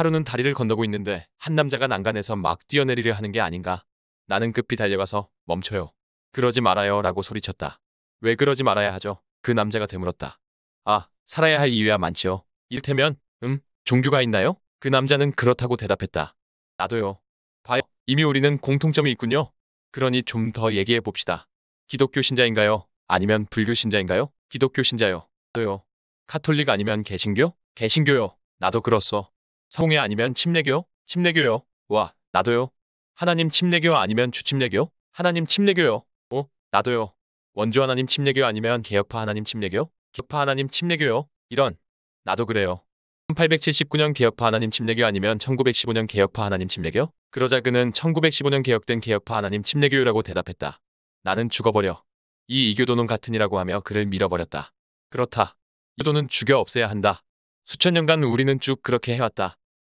하루는 다리를 건너고 있는데 한 남자가 난간에서 막 뛰어내리려 하는 게 아닌가. 나는 급히 달려가서 멈춰요. 그러지 말아요 라고 소리쳤다. 왜 그러지 말아야 하죠? 그 남자가 되물었다. 아, 살아야 할 이유야 많지요. 이를테면, 음, 종교가 있나요? 그 남자는 그렇다고 대답했다. 나도요. 봐요. 이미 우리는 공통점이 있군요. 그러니 좀 더 얘기해 봅시다. 기독교 신자인가요? 아니면 불교 신자인가요? 기독교 신자요. 도요 카톨릭 아니면 개신교? 개신교요. 나도 그렇소. 성홍회 아니면 침례교? 침례교요. 와, 나도요. 하나님 침례교 아니면 주침례교? 하나님 침례교요. 어, 나도요. 원주 하나님 침례교 아니면 개혁파 하나님 침례교? 개혁파 하나님 침례교요. 이런. 나도 그래요. 1879년 개혁파 하나님 침례교 아니면 1915년 개혁파 하나님 침례교? 그러자 그는 1915년 개혁된 개혁파 하나님 침례교라고 대답했다. 나는 죽어버려. 이 이교도는 같으니라고 하며 그를 밀어버렸다. 그렇다. 이교도는 죽여 없애야 한다. 수천 년간 우리는 쭉 그렇게 해왔다.